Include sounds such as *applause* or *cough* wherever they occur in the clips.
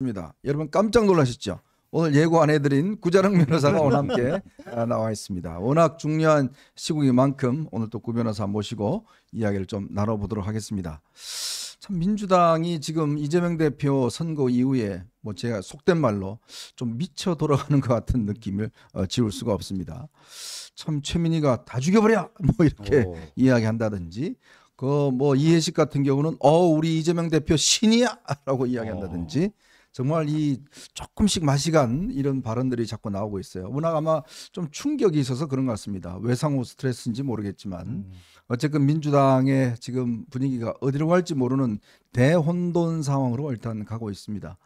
있니다 여러분 깜짝 놀라셨죠? 오늘 예고 안 해드린 구자랑 변호사가 오늘 함께 아, 나와 있습니다. 워낙 중요한 시국인 만큼 오늘 또구 변호사 모시고 이야기를 좀 나눠보도록 하겠습니다. 참 민주당이 지금 이재명 대표 선거 이후에 뭐 제가 속된 말로 좀 미쳐 돌아가는 것 같은 느낌을 어, 지울 수가 없습니다. 참 최민희가 다 죽여버려 뭐 이렇게 오. 이야기한다든지 그 뭐 이해식 같은 경우는 어 우리 이재명 대표 신이야라고 이야기한다든지 오. 어. 정말 이 조금씩 마시간 이런 발언들이 자꾸 나오고 있어요. 워낙 아마 좀 충격이 있어서 그런 것 같습니다. 외상후 스트레스인지 모르겠지만 음. 어쨌든 민주당의 지금 분위기가 어디로 갈지 모르는 대혼돈 상황으로 일단 가고 있습니다.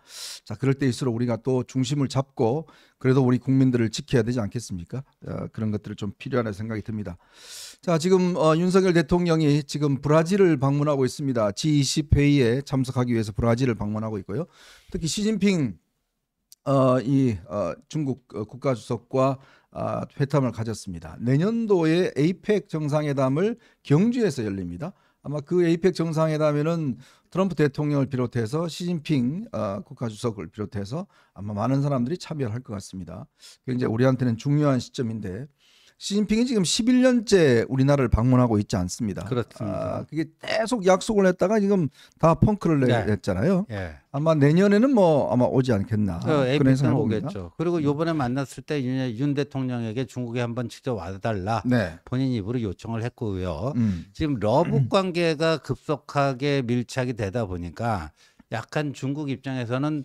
자, 그럴 때일수록 우리가 또 중심을 잡고 그래도 우리 국민들을 지켜야 되지 않겠습니까? 어, 그런 것들을 좀필요하 생각이 듭니다. 자, 지금 어, 윤석열 대통령이 지금 브라질을 방문하고 있습니다. G20 회의에 참석하기 위해서 브라질을 방문하고 있고요. 특히 시진핑 어, 이 어, 중국 어, 국가 주석과 아, 회담을 가졌습니다. 내년도에 에이펙 정상회담을 경주에서 열립니다. 아마 그 에이펙 정상회담에는 트럼프 대통령을 비롯해서 시진핑 아, 국가주석을 비롯해서 아마 많은 사람들이 참여할 것 같습니다. 굉장히 우리한테는 중요한 시점인데 시진핑이 지금 11년째 우리나라를 방문하고 있지 않습니다. 그렇습니다. 아, 그게 계속 약속을 했다가 지금 다 펑크를 네. 냈잖아요. 네. 아마 내년에는 뭐 아마 오지 않겠나. 그 그런 생각 오겠죠. 그리고 이번에 음. 만났을 때 윤 대통령에게 중국에 한번 직접 와달라 네. 본인 입으로 요청을 했고요. 음. 지금 러브 관계가 급속하게 밀착이 되다 보니까 약간 중국 입장에서는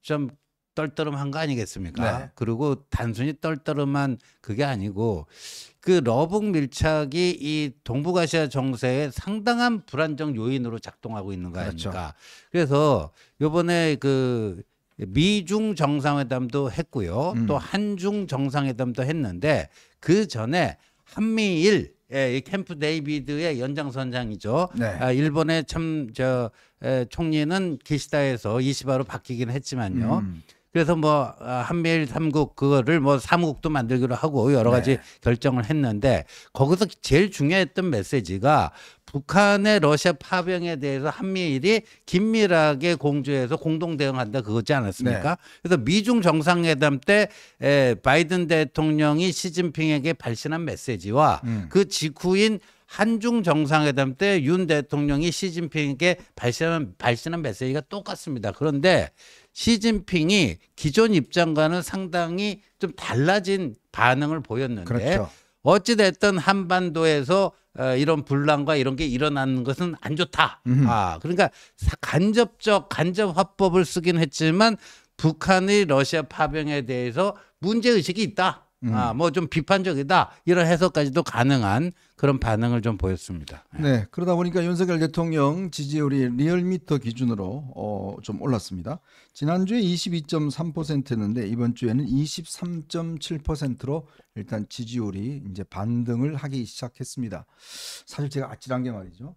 좀 떨떠름한 거 아니겠습니까? 네. 그리고 단순히 떨떠름한 그게 아니고 그 러북 밀착이 이 동북아시아 정세에 상당한 불안정 요인으로 작동하고 있는 거 그렇죠. 아닙니까? 그렇죠. 그래서 요번에 그 미중 정상회담도 했고요. 음. 또 한중 정상회담도 했는데 그 전에 한미일 예, 이 캠프 데이비드의 연장선장이죠 네. 아, 일본의 참 저 총리는 기시다에서 이시바로 바뀌긴 했지만요. 음. 그래서 뭐 아, 한미일 삼국 그거를 뭐 사무국도 만들기로 하고 여러 가지 네. 결정을 했는데 거기서 제일 중요했던 메시지가 북한의 러시아 파병에 대해서 한미일이 긴밀하게 공조해서 공동 대응한다 그거지 않았습니까? 네. 그래서 미중 정상회담 때 에, 바이든 대통령이 시진핑에게 발신한 메시지와 음. 그 직후인 한중 정상회담 때 윤 대통령이 시진핑에게 발신한, 발신한 메시지가 똑같습니다. 그런데 시진핑이 기존 입장과는 상당히 좀 달라진 반응을 보였는데 그렇죠. 어찌됐든 한반도에서 어, 이런 분란과 이런 게 일어나는 것은 안 좋다. 음흠. 아, 그러니까 간접적 간접 화법을 쓰긴 했지만 북한의 러시아 파병에 대해서 문제 의식이 있다. 음. 아, 뭐 좀 비판적이다 이런 해석까지도 가능한 그런 반응을 좀 보였습니다. 예. 네, 그러다 보니까 윤석열 대통령 지지율이 리얼미터 기준으로 어, 좀 올랐습니다. 지난주에 22.3%였는데 이번 주에는 23.7%로 일단 지지율이 이제 반등을 하기 시작했습니다. 사실 제가 아찔한 게 말이죠.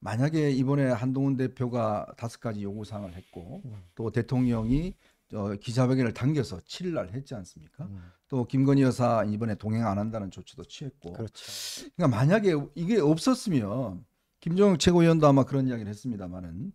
만약에 이번에 한동훈 대표가 다섯 가지 요구 사항을 했고 또 대통령이 어, 기자회견을 당겨서 7일 날 했지 않습니까? 음. 또 김건희 여사 이번에 동행 안 한다는 조치도 취했고. 그렇죠. 그러니까 만약에 이게 없었으면 김정은 최고위원도 아마 그런 이야기를 했습니다만은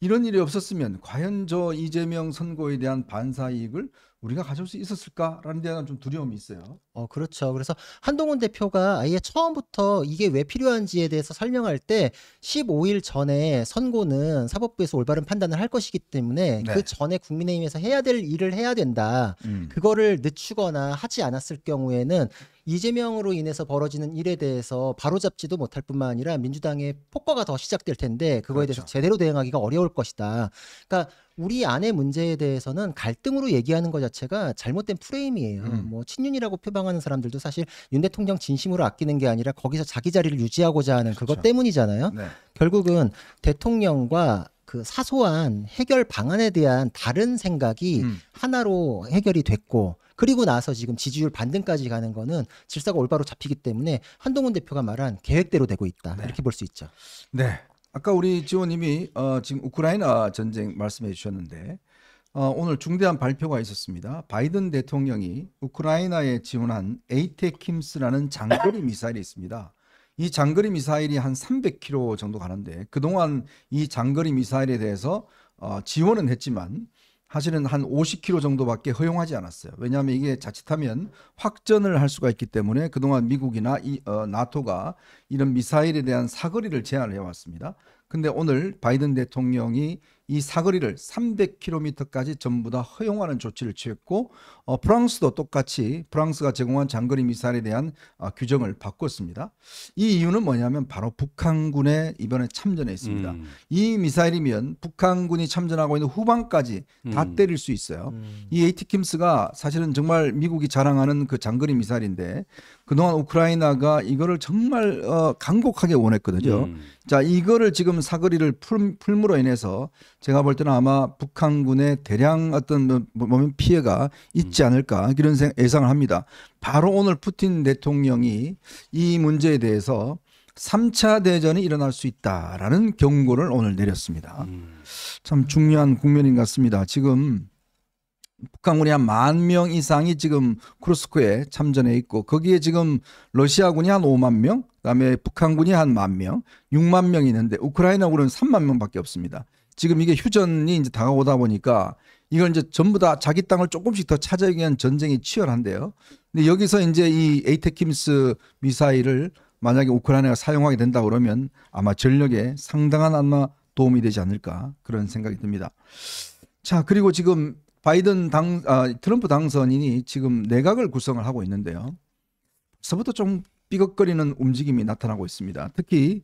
이런 일이 없었으면 과연 저 이재명 선거에 대한 반사 이익을 우리가 가질 수 있었을까라는 데는 좀 두려움이 있어요. 어, 그렇죠. 그래서 한동훈 대표가 아예 처음부터 이게 왜 필요한지에 대해서 설명할 때 15일 전에 선고는 사법부에서 올바른 판단을 할 것이기 때문에 네. 그 전에 국민의힘에서 해야 될 일을 해야 된다. 음. 그거를 늦추거나 하지 않았을 경우에는 이재명으로 인해서 벌어지는 일에 대해서 바로잡지도 못할 뿐만 아니라 민주당의 폭거가 더 시작될 텐데 그거에 그렇죠. 대해서 제대로 대응하기가 어려울 것이다. 그러니까 우리 안의 문제에 대해서는 갈등으로 얘기하는 것 자체가 잘못된 프레임이에요. 음. 뭐 친윤이라고 표방하는 사람들도 사실 윤 대통령 진심으로 아끼는 게 아니라 거기서 자기 자리를 유지하고자 하는 그것 그렇 때문이잖아요. 네. 결국은 대통령과 그 사소한 해결 방안에 대한 다른 생각이 음. 하나로 해결이 됐고 그리고 나서 지금 지지율 반등까지 가는 거는 질서가 올바로 잡히기 때문에 한동훈 대표가 말한 계획대로 되고 있다. 네. 이렇게 볼 수 있죠. 네. 아까 우리 지원님이 어, 지금 우크라이나 전쟁 말씀해 주셨는데 어, 오늘 중대한 발표가 있었습니다. 바이든 대통령이 우크라이나에 지원한 에이테킴스라는 장거리 미사일이 있습니다. 이 장거리 미사일이 한 300km 정도 가는데 그동안 이 장거리 미사일에 대해서 어, 지원은 했지만 사실은 한 50km 정도밖에 허용하지 않았어요. 왜냐하면 이게 자칫하면 확전을 할 수가 있기 때문에 그동안 미국이나 이, 어, 나토가 이런 미사일에 대한 사거리를 제한을 해왔습니다. 근데 오늘 바이든 대통령이 이 사거리를 300km까지 전부 다 허용하는 조치를 취했고 어, 프랑스도 똑같이 프랑스가 제공한 장거리 미사일에 대한 어, 규정을 바꿨습니다. 이 이유는 뭐냐면 바로 북한군의 이번에 참전에 있습니다. 음. 이 미사일이면 북한군이 참전하고 있는 후방까지 다 음. 때릴 수 있어요. 음. 이 에이티킴스가 사실은 정말 미국이 자랑하는 그 장거리 미사일인데 그동안 우크라이나가 이거를 정말 어, 간곡하게 원했거든요. 음. 자, 이거를 지금 사거리를 풀, 풀므로 인해서 제가 볼 때는 아마 북한군의 대량 어떤 뭐, 뭐, 몸 피해가 있지 음. 않을까 이런 생, 예상을 합니다. 바로 오늘 푸틴 대통령이 이 문제에 대해서 3차 대전이 일어날 수 있다라는 경고를 오늘 내렸습니다. 음. 참 중요한 국면인 것 같습니다. 지금 북한군이 한 만 명 이상이 지금 크루스크에 참전해 있고 거기에 지금 러시아군이 한 5만 명, 그다음에 북한군이 한 만 명, 6만 명이 있는데 우크라이나군은 3만 명밖에 없습니다. 지금 이게 휴전이 이제 다가오다 보니까 이걸 이제 전부 다 자기 땅을 조금씩 더 찾아기 위한 전쟁이 치열한데요. 근데 여기서 이제 이 에이테킴스 미사일을 만약에 우크라이나가 사용하게 된다 그러면 아마 전력에 상당한 아마 도움이 되지 않을까 그런 생각이 듭니다. 자, 그리고 지금 바이든 당 아, 트럼프 당선인이 지금 내각을 구성을 하고 있는데요. 서부터 좀 삐걱거리는 움직임이 나타나고 있습니다. 특히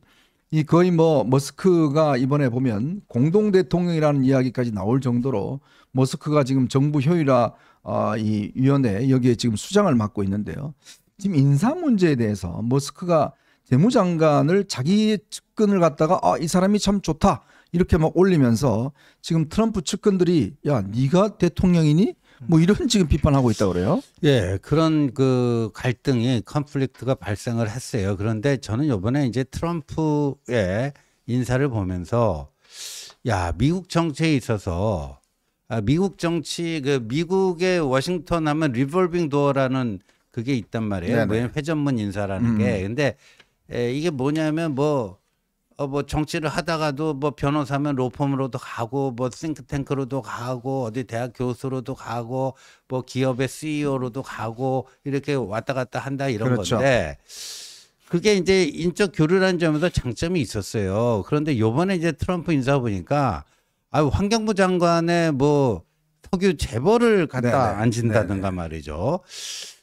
이 거의 뭐 머스크가 이번에 보면 공동 대통령이라는 이야기까지 나올 정도로 머스크가 지금 정부 효율화 어, 이 위원회 여기에 지금 수장을 맡고 있는데요. 지금 인사 문제에 대해서 머스크가 재무장관을 자기 측근을 갖다가 아, 이 사람이 참 좋다 이렇게 막 올리면서 지금 트럼프 측근들이 야 네가 대통령이니 뭐 이런 *laughs* 지금 비판하고 있다 그래요. 예, 그런 그 갈등이 컨플릭트가 발생을 했어요. 그런데 저는 요번에 이제 트럼프의 인사를 보면서 야 미국 정치에 있어서 아, 미국 정치 그 미국의 워싱턴 하면 리볼빙 도어라는 그게 있단 말이에요. 뭐 회전문 인사라는 음. 게 근데 에, 이게 뭐냐면 뭐 어뭐 정치를 하다가도 뭐 변호사면 로펌으로도 가고 뭐 싱크탱크로도 가고 어디 대학 교수로도 가고 뭐 기업의 CEO로도 가고 이렇게 왔다 갔다 한다 이런 그렇죠. 건데 그게 이제 인적 교류라는 점에서 장점이 있었어요. 그런데 요번에 이제 트럼프 인사 보니까 아 환경부 장관의 뭐 석유 재벌을 갖다 네네. 네. 앉힌다든가 네, 네. 말이죠.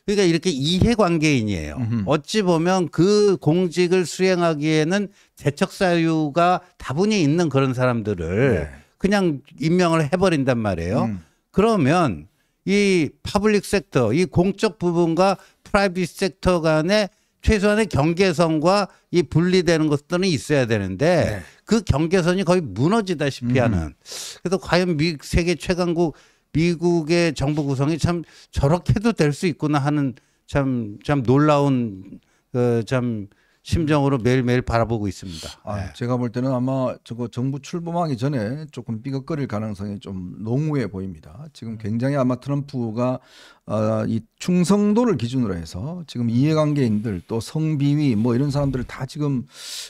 그러니까 이렇게 이해관계인이에요. 음흠. 어찌 보면 그 공직을 수행하기에는 대척 사유가 다분히 있는 그런 사람들을 네. 그냥 임명을 해버린단 말이에요. 음. 그러면 이 파블릭 섹터, 이 공적 부분과 프라이빗 섹터 간의 최소한의 경계선과 이 분리되는 것들은 있어야 되는데 네. 그 경계선이 거의 무너지다시피 음. 하는. 그래서 과연 미국 세계 최강국 미국의 정부 구성이 참 저렇게도 될 수 있구나 하는 참, 참 놀라운, 그 참, 심정으로 매일매일 바라보고 있습니다. 아, 네. 제가 볼 때는 아마 저거 정부 출범하기 전에 조금 삐걱거릴 가능성이 좀 농후해 보입니다. 지금 굉장히 아마 트럼프가 어, 이 충성도를 기준으로 해서 지금 이해관계인들 또 성비위 뭐 이런 사람들을 다 지금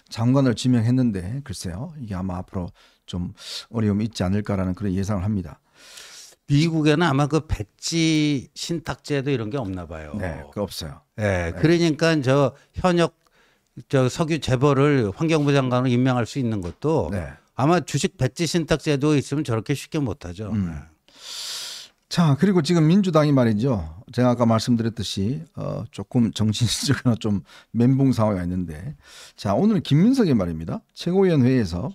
장관을 지명했는데 글쎄요 이게 아마 앞으로 좀 어려움이 있지 않을까라는 그런 예상을 합니다. 미국에는 아마 그 백지 신탁제도 이런 게 없나 봐요. 네, 그 없어요. 네, 네. 그러니까 저 현역 저 석유 재벌을 환경부 장관으로 임명할 수 있는 것도 네. 아마 주식 백지 신탁제도 있으면 저렇게 쉽게 못하죠. 음. 네. 자, 그리고 지금 민주당이 말이죠. 제가 아까 말씀드렸듯이 어, 조금 정신적으로 좀 멘붕 상황이 있는데 자, 오늘 김민석의 말입니다. 최고위원회에서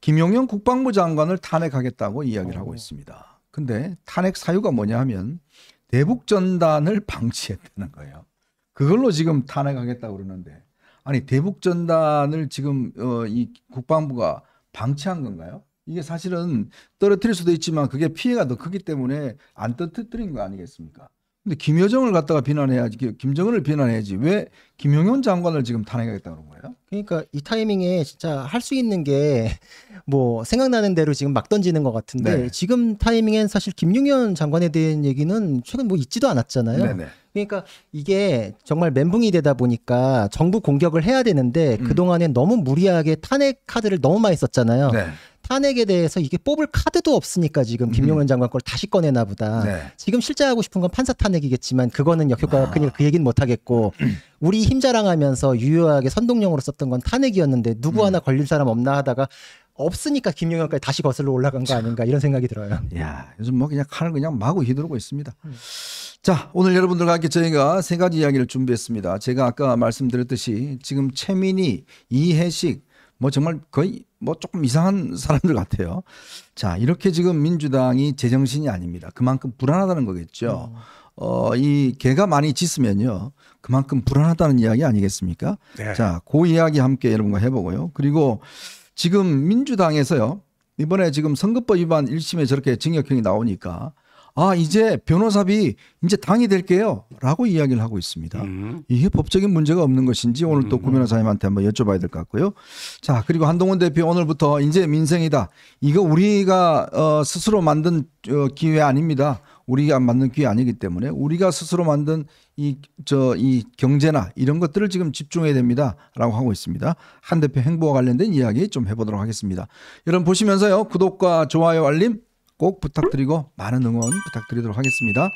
김용현 국방부 장관을 탄핵하겠다고 이야기를 오. 하고 어. 있습니다. 근데 탄핵 사유가 뭐냐 하면 대북 전단을 방치했다는 거예요. 그걸로 지금 탄핵하겠다 그러는데 아니 대북 전단을 지금 어, 이 국방부가 방치한 건가요? 이게 사실은 떨어뜨릴 수도 있지만 그게 피해가 더 크기 때문에 안 떨어뜨린 거 아니겠습니까? 근데 김여정을 갖다가 비난해야지, 김정은을 비난해야지 왜 김용현 장관을 지금 탄핵하겠다 그런 거예요? 그러니까 이 타이밍에 진짜 할 수 있는 게 뭐 *laughs* 생각나는 대로 지금 막 던지는 것 같은데 네. 지금 타이밍엔 사실 김용현 장관에 대한 얘기는 최근 뭐 있지도 않았잖아요. 네네. 그러니까 이게 정말 멘붕이 되다 보니까 정부 공격을 해야 되는데 음. 그동안에 너무 무리하게 탄핵 카드를 너무 많이 썼잖아요. 네. 탄핵에 대해서 이게 뽑을 카드도 없으니까 지금 김용현 음. 장관 걸 다시 꺼내나 보다. 네. 지금 실제 하고 싶은 건 판사 탄핵이겠지만 그거는 역효과가 크니까 아. 그 얘기는 못 하겠고 *clears throat* 우리 힘 자랑하면서 유효하게 선동용으로 썼던 건 탄핵이었는데 누구 음. 하나 걸릴 사람 없나 하다가 없으니까 김용현까지 다시 거슬러 올라간 거 아닌가 이런 생각이 들어요. 야 요즘 뭐 그냥 칼을 그냥 마구 휘두르고 있습니다. 음. 자 오늘 여러분들과 함께 저희가 세 가지 이야기를 준비했습니다. 제가 아까 말씀드렸듯이 지금 최민희, 이해식, 뭐 정말 거의 뭐 조금 이상한 사람들 같아요. 자, 이렇게 지금 민주당이 제정신이 아닙니다. 그만큼 불안하다는 거겠죠. 음. 어, 이 개가 많이 짖으면요. 그만큼 불안하다는 이야기 아니겠습니까? 네. 자, 그 이야기 함께 여러분과 해보고요. 그리고 지금 민주당에서요. 이번에 지금 선거법 위반 1심에 저렇게 징역형이 나오니까 아 이제 변호사비 이제 당이 될게요라고 이야기를 하고 있습니다. 음. 이게 법적인 문제가 없는 것인지 오늘 또 음. 구변호사님한테 한번 여쭤봐야 될 것 같고요. 자 그리고 한동훈 대표 오늘부터 이제 민생이다. 이거 우리가 어, 스스로 만든 어, 기회 아닙니다. 우리가 만든 기회 아니기 때문에 우리가 스스로 만든 이 저 이 경제나 이런 것들을 지금 집중해야 됩니다라고 하고 있습니다. 한 대표 행보와 관련된 이야기 좀 해보도록 하겠습니다. 여러분 보시면서요 구독과 좋아요 알림 꼭 부탁드리고 많은 응원 부탁드리도록 하겠습니다.